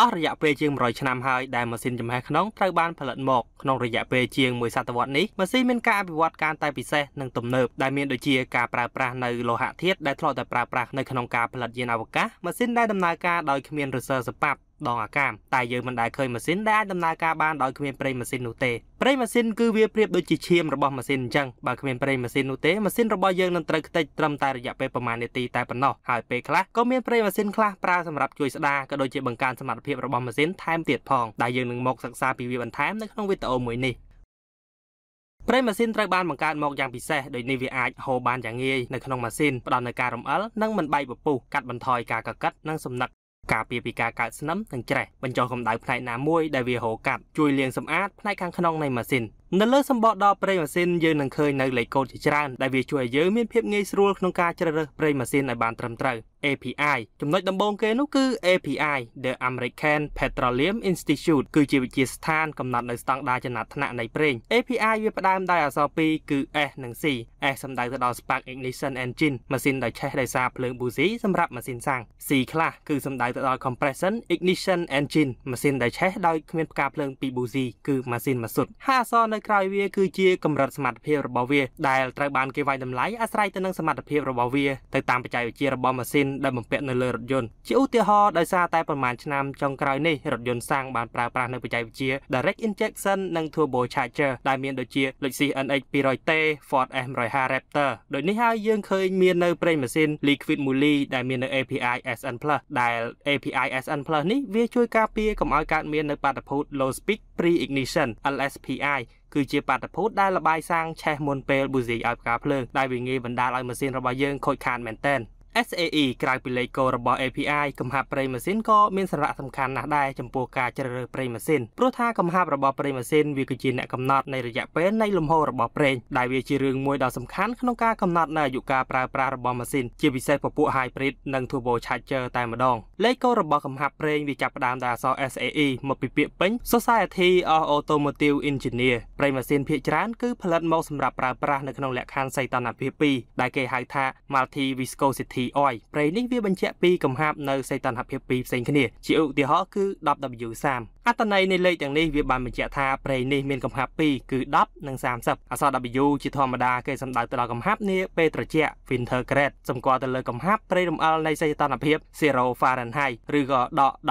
អស់រយៈពេលជាង100ឆ្នាំហើយដែលម៉ាស៊ីនចំហេះខ្នងត្រូវបានផលិតមកក្នុងរយៈពេលជាងមួយសតវត្សនេះម៉ាស៊ីនមានការអភិវឌ្ឍកាន់តែពិសេសនិងទំនើបដែលមានដូចជាការប្រើប្រាស់នៅលោហៈធាតុដែលធ្លាប់តែប្រើប្រាស់នៅក្នុងការផលិតយានអវកាសម៉ាស៊ីនដែលដំណើរការដោយគ្មានរសើរសប៉ាប់ដងអាកាមតែយើងមិនដែលឃើញម៉ាស៊ីនដែលអាចដំណើរការបានដោយគ្មានប្រេងម៉ាស៊ីននោះទេប្រេងម៉ាស៊ីនគឺវាប្រៀបដូចជាឈាមរបស់ម៉ាស៊ីនអញ្ចឹងបើគ្មានប្រេងម៉ាស៊ីននោះទេម៉ាស៊ីនរបស់យើងនឹងត្រូវខ្ទេចត្រឹមតែរយៈពេលប្រមាណនាទីតែប៉ុណ្ណោះហើយពេលខ្លះក៏មានប្រេងម៉ាស៊ីនខ្លះប្រើសម្រាប់ជួយស្ដារក៏ដូចជាបង្កើនសមត្ថភាពរបស់ម៉ាស៊ីនថែមទៀតផងដែលយើងនឹងមកសិក្សាពីវាបន្ថែមនៅក្នុងវីដេអូមួយនេះប្រេងម៉ាស៊ីនត្រូវបានបង្កើតមកយ៉ាងពិសេសដោយនេះវាអាចហូរបានយ៉ាងងាយនៅក្នុងម៉ាស៊ីនផ្ដល់នូវការរំអិលនិងមិនបែកពពុះកាត់បន្ថយការកកិតនិងសំណឹកការពារពីការកើតស្នឹមនិងច្រេះបញ្ចុះកម្ដៅផ្នែកណាមួយដែលវាហូរកាត់ជួយលាងសម្អាតផ្នែកខាងក្នុងនៃម៉ាស៊ីននៅលើសម្បកដល់ប្រេងម៉ាស៊ីនយើងនឹងឃើញនៅលេខកូដជាច្រើនដែលវាជួយឲ្យយើងមានភាពងាយស្រួលក្នុងការជ្រើសរើសប្រេងម៉ាស៊ីនឲ្យបានត្រឹមត្រូវ API ចំណុចដំបូងគេនោះគឺ API The American Petroleum Institute គឺជាវិទ្យាស្ថានកំណត់នៅស្តង់ដារចំណាត់ថ្នាក់នៃប្រេង API វាផ្ដើមដោយអក្សរពីរគឺ S និង C S សំដៅទៅដល់ Spark Ignition Engine ម៉ាស៊ីនដែលឆេះដោយសារភ្លើងប៊ូស៊ីសម្រាប់ម៉ាស៊ីនសាំង C ខ្លះគឺសំដៅទៅដល់ Compression Ignition Engine ម៉ាស៊ីនដែលឆេះដោយគ្មានផ្កាភ្លើងពីប៊ូស៊ីគឺម៉ាស៊ីនម៉ាស៊ូតហើយអក្សរនៅក្រោយវាគឺជាកម្រិតសមត្ថភាពរបស់វាដែលត្រូវបានគេវាយតម្លៃអាស្រ័យទៅនឹងសមត្ថភាពរបស់វាទៅតាមបច្ចេកវិទ្យារបស់ម៉ាស៊ីនដែលបំពាក់នៅលើរថយន្តជាឧទាហរណ៍ដោយសារតែប្រមាណឆ្នាំចុងក្រោយនេះរថយន្តសាំងបានប្រើប្រាស់នៅបច្ចេកវិទ្យា Direct Injection និង Turbo Charger ដែលមានដូចជាលេខ CNX 200T Ford F150 Raptor ដូចនេះហើយយើងឃើញមាននៅប្រេងម៉ាស៊ីន Liquid Moly ដែលមាននៅ API SN Plus ដែល API SN Plus នេះវាជួយការពារកុំឲ្យកើតមាននៅបាតុភូត Low Speed Pre-ignition LSPI គឺជាបាតុភូតដែលលបាយសាំងឆេះមុនពេលប៊ូស៊ីឲ្យផ្កាភ្លើងដែលវាងាយបណ្ដាលឲ្យម៉ាស៊ីនរបស់យើងខូចខាតមែនទែន SAE ក្រៅពីលេខកូដរបស់ API កំហាប់ប្រេងម៉ាស៊ីនក៏មានសារៈសំខាន់ណាស់ដែរចំពោះការជ្រើសរើសប្រេងម៉ាស៊ីនព្រោះថាកំហាប់របស់ប្រេងម៉ាស៊ីនវាគឺជាអ្នកកំណត់នៃរយៈពេលនៃលំហូររបស់ប្រេងដែលវាជារឿងមួយដ៏សំខាន់ក្នុងការកំណត់នៅអាយុកាលប្រើប្រាស់របស់ម៉ាស៊ីនជាពិសេសពពួក Hybrid និង Turbo Charger តែម្ដងលេខកូដរបស់កំហាប់ប្រេងវាចាប់ផ្ដើមដោយអក្សរ SAE មកពីពាក្យពេញ Society of Automotive Engineer ប្រេងម៉ាស៊ីនភាគច្រើនគឺផលិតមកសម្រាប់ប្រើប្រាស់នៅក្នុងលក្ខខណ្ឌសីតុណ្ហភាព2ដែលគេហៅថា Multi Viscosity ស៊ីអយប្រេងនេះវាបញ្ជាក់ពីកំហាប់នៅសីតុណ្ហភាពពីរផ្សេងគ្នា ជាឧទាហរណ៍គឺ 10W30 អត្ថន័យនៃលេខទាំងនេះវាបានបញ្ជាក់ថាប្រេងនេះមានកំហាប់2គឺ10និង30អក្សរ W ជាធម្មតាគេសំដៅទៅដល់កំហាប់នាពេលត្រជាក់ winter grade សម្គាល់ទៅលើកំហាប់ប្រេងរំអិលនៃសីតុណ្ហភាព0 Fahrenheit ឬក៏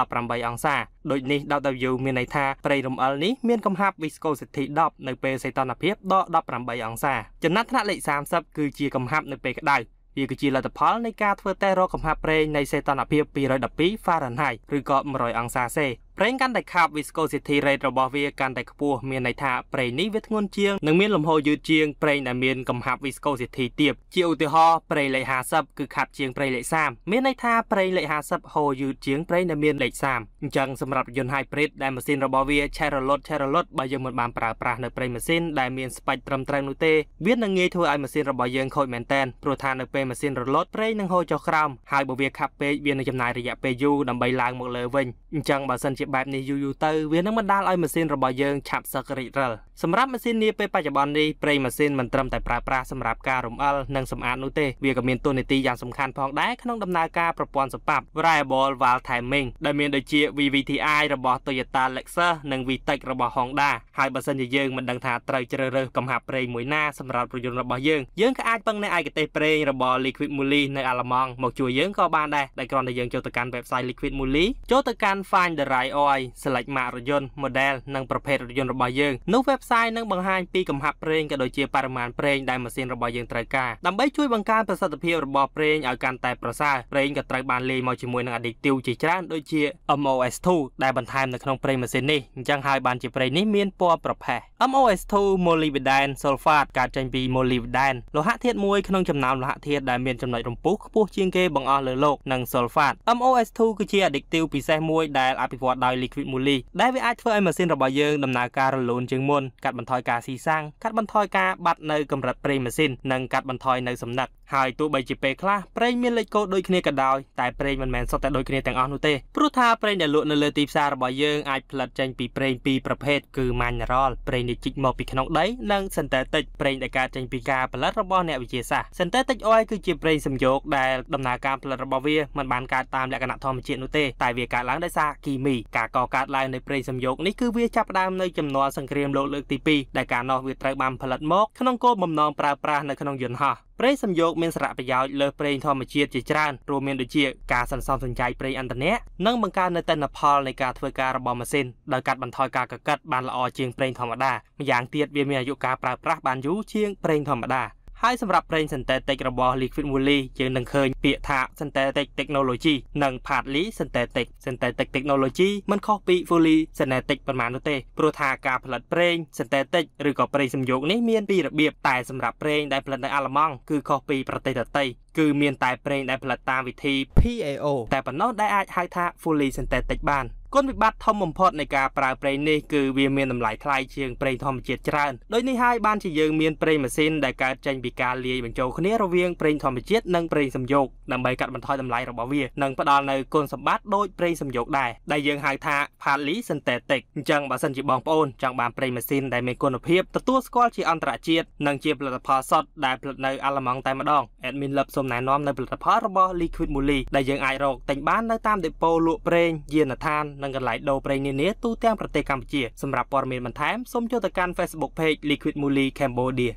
ដក18អង្សាដូចនេះ W មានន័យថាប្រេងរំអិលនេះមានកំហាប់ viscosity 10នៅពេលសីតុណ្ហភាពដក18អង្សាចំណាត់ថ្នាក់លេខ30គឺជាកំហាប់នៅពេលក្តៅវាគឺជាលទ្ធផលនៃការធ្វើតេស្តរកកំហាប់ប្រេងនៃសីតុណ្ហភាព212 Fahrenheit ឬក៏100អង្សាសេប្រេងកាន់តែខាប់ viscosity rate របស់វាកាន់តែខ្ពស់មានន័យថាប្រេងនេះវាធ្ងន់ជាងនិងមានលំហូរយឺតជាងប្រេងដែលមានកំហាប់ viscosity ទាបជាឧទាហរណ៍ប្រេងលេខ50គឺខាប់ជាងប្រេងលេខ30មានន័យថាប្រេងលេខ50ហូរយឺតជាងប្រេងដែលមានលេខ30អញ្ចឹងសម្រាប់យន្ត hybrid ដែលម៉ាស៊ីនរបស់វាឆេះរលត់ឆេះរលត់បើយើងមិនបានប្រើប្រាស់នៅប្រេងម៉ាស៊ីនដែលមានស្ប៉ិចត្រឹមត្រូវនោះទេវានឹងងាយធ្វើឲ្យម៉ាស៊ីនរបស់យើងខូចមែនទែនព្រោះថានៅពេលម៉ាស៊ីនរលត់ប្រេងនឹងហូរចុះក្រោមហើយបើវាខាប់ពេកវានឹងចំណាយរយៈពេលយូរដើម្បីឡើងមកលើវិញអញ្ចឹងបើសិនជាជាបែបនេះយូរយូរទៅវានឹងបណ្ដាលឲ្យម៉ាស៊ីនរបស់យើងឆាប់សឹករិចរិលសម្រាប់ម៉ាស៊ីននាពេលបច្ចុប្បន្ននេះប្រេងម៉ាស៊ីនមិនត្រឹមតែប្រើប្រាស់សម្រាប់ការរំអិលនិងសម្អាតនោះទេវាក៏មានតួនាទីយ៉ាងសំខាន់ផងដែរក្នុងដំណើរការប្រព័ន្ធសម្បាប់ Variable Valve Timing ដែលមានដូចជា VVTi របស់ Toyota Lexus និង VTEC របស់ Honda ហើយបើសិនជាយើងមិនដឹងថាត្រូវជ្រើសរើសកំហាប់ប្រេងមួយណាសម្រាប់រថយន្តរបស់យើងយើងក៏អាចពឹងនៅឯកទេសប្រេងរបស់ Liquid Moly នៅអាល្លឺម៉ង់មកជួយយើងក៏បានដែរដែលគ្រាន់តែយើងចូលទៅកាន់ website Liquid Moly ចូលទៅកាន់ Find the Right ឲ្យ select ម៉ាករថយន្ត model និងប្រភេទរថយន្តរបស់យើងនោះ website នឹងបង្ហាញពីកំហាប់ប្រេងក៏ដូចជាបរិមាណប្រេងដែលម៉ាស៊ីនរបស់យើងត្រូវការដើម្បីជួយបង្កើនប្រសិទ្ធភាពរបស់ប្រេងឲ្យកាន់តែប្រសើរប្រេងក៏ត្រូវបានលាយមកជាមួយនឹង additive ជាច្រើនដូចជា MOS2 ដែលបន្ថែមនៅក្នុងប្រេងម៉ាស៊ីននេះអញ្ចឹងហើយបានជាប្រេងនេះមានពណ៌ប្រផេះ MOS2 molybdenum sulfate កើតចេញពី molybdenum លោហៈធាតុមួយក្នុងចំណោមលោហៈធាតុដែលមានចំណុចរំពុះខ្ពស់ជាងគេបង្អស់លើโลกនិង sulfate MOS2 គឺជា additive ពិសេសមួយដែលអភិវឌ្ឍដោយ liquid moly ដែលវាអាចធ្វើឲ្យម៉ាស៊ីនរបស់យើងដំណើរការរលូនជាងមុនកាត់បន្ថយការស៊ីសាំងកាត់បន្ថយការបាត់នៅកម្រិតប្រេងម៉ាស៊ីននិងកាត់បន្ថយនៅសំណឹកហើយទោះបីជាពេលខ្លះប្រេងមានលេខកូដដូចគ្នាក៏ដោយតែប្រេងមិនមែនសុទ្ធតែដូចគ្នាទាំងអស់នោះទេព្រោះថាប្រេងដែលលក់នៅលើទីផ្សាររបស់យើងអាចផលិតចេញពីប្រេងពីរប្រភេទគឺម៉ាញ៉ារ៉លប្រេងដែលជីកមកពីក្នុងដីនិងសិនតេទិកប្រេងដែលកើតចេញពីការផលិតរបស់អ្នកវិទ្យាសាស្ត្រសិនតេទិកអ៊ុយគឺជាប្រេងសំយោគដែលដំណើរការផលិតរបស់វាមិនបានកើតតាមលក្ខណៈធម្មជាតិនោះទេតែវាកើតឡើងដោយសារគីមីការកកើតឡើងនៃប្រេងសំយោគនេះគឺវាចាប់ផ្ដើមនៅចំនួនសង្គ្រាមលោកលើកទី2ដែលការនោះវាត្រូវបានផលិតមកក្នុងគោលបំណងប្រើប្រាស់នៅក្នុងយន្តហោះព្រៃសំយោគមានសារៈប្រយោជន៍លើប្រេងធម្មជាតិជាច្រើនរួមមានដូចជាការសន្សំសំចៃប្រេងឥន្ធនៈនិងបង្កើននូវទិន្នផលនៃការធ្វើការរបស់ម៉ាស៊ីនដោយកាត់បន្ថយការកកិតបានល្អជាងប្រេងធម្មតាម្យ៉ាងទៀតវាមានអាយុកាលប្រើប្រាស់បានយូរជាងប្រេងធម្មតាហើយសម្រាប់ប្រេង synthetic របស់ Liquid Moly យើងនឹងឃើញពាក្យថា synthetic technology និង partly synthetic synthetic technology មិនខុសពី fully synthetic ប៉ុន្មាននោះទេព្រោះថាការផលិតប្រេង synthetic ឬក៏ប្រេងសំយោគនេះមានពីររបៀបតែសម្រាប់ប្រេងដែលផលិតនៅអាល្លឺម៉ង់គឺខុសពីប្រទេសដទៃគឺមានតែប្រេងដែលផលិតតាមវិធី PAO តែប៉ុណ្ណោះដែលអាចហៅថា fully synthetic បានគុណវិបត្តិធំបំផុតនៃការប្រើប្រេងនេះគឺវាមានតម្លៃថ្លៃជាងប្រេងធម្មជាតិច្រើនដូចនេះហើយបានជាយើងមានប្រេងម៉ាស៊ីនដែលកើតចេញពីការលាយបញ្ចូលគ្នារវាងប្រេងធម្មជាតិនិងប្រេងសំយោគដើម្បីកាត់បន្ថយតម្លៃរបស់វានិងផ្ដល់នូវគុណសម្បត្តិដូចប្រេងសំយោគដែរដែលយើងហៅថា Pali Synthetic អញ្ចឹងបើសិនជាបងប្អូនចង់បានប្រេងម៉ាស៊ីនដែលមានគុណភាពទទួលស្គាល់ជាអន្តរជាតិនិងជាផលិតផលសុទ្ធដែលផលិតនៅអាល្លឺម៉ង់តែម្ដង Admin Lab សូមណែនាំនៅផលិតផលរបស់ Liquid Moly ដែលយើងអាចរកទិញបាននៅតាមដេប៉ូលក់ប្រេងយានដ្ឋាននិងកន្លែងដូរប្រេងនានាទូទាំងប្រទេសកម្ពុជា សម្រាប់ព័ត៌មានបន្ថែមសូមចូលទៅកាន់ Facebook Page Liquid Moly Cambodia